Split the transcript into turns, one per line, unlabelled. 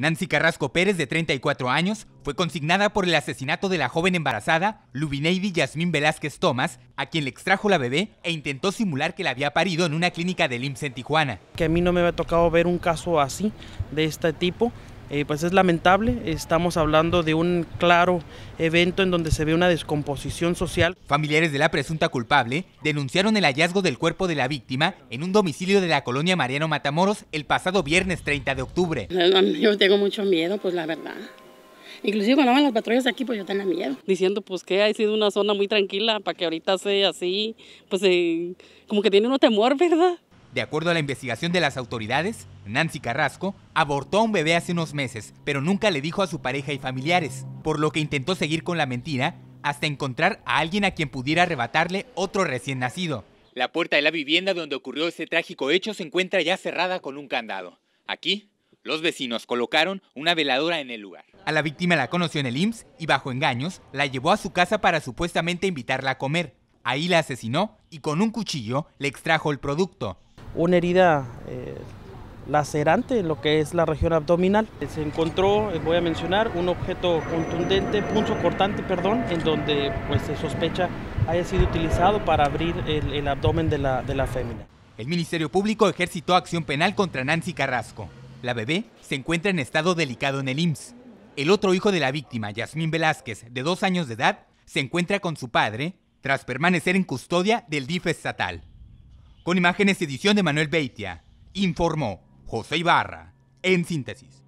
Nancy Carrasco Pérez, de 34 años, fue consignada por el asesinato de la joven embarazada Lubineidy Yasmín Velázquez Tomás, a quien le extrajo la bebé e intentó simular que la había parido en una clínica del IMSS e en Tijuana. Que a mí no me había tocado ver un caso así,
de este tipo, eh, pues es lamentable. Estamos hablando de un claro evento
en donde se ve una descomposición social. Familiares de la presunta culpable denunciaron el hallazgo del cuerpo de la víctima en un domicilio de la colonia Mariano Matamoros el pasado viernes 30 de octubre. Yo
tengo mucho miedo, pues la verdad. Inclusive cuando van las patrullas de aquí, pues yo tengo miedo. Diciendo pues que ha sido una zona muy tranquila para que ahorita sea así, pues eh, como que tiene uno temor, ¿verdad?
De acuerdo a la investigación de las autoridades, Nancy Carrasco abortó a un bebé hace unos meses, pero nunca le dijo a su pareja y familiares, por lo que intentó seguir con la mentira hasta encontrar a alguien a quien pudiera arrebatarle otro recién nacido. La puerta de la vivienda donde ocurrió ese trágico hecho se encuentra ya cerrada con un candado. Aquí, los vecinos colocaron una veladora en el lugar. A la víctima la conoció en el IMSS y bajo engaños la llevó a su casa para supuestamente invitarla a comer. Ahí la asesinó y con un cuchillo le extrajo el producto una herida eh, lacerante en lo que es la
región abdominal. Se encontró, eh, voy a mencionar, un objeto contundente, punzo cortante,
perdón, en donde pues, se sospecha haya sido utilizado para abrir el, abdomen de la, de la fémina. El Ministerio Público ejercitó acción penal contra Nancy Carrasco. La bebé se encuentra en estado delicado en el IMSS. El otro hijo de la víctima, Yasmín Velázquez, de dos años de edad, se encuentra con su padre tras permanecer en custodia del DIF e estatal. Con imágenes de edición de Manuel Beitia, informó José Ibarra, en síntesis.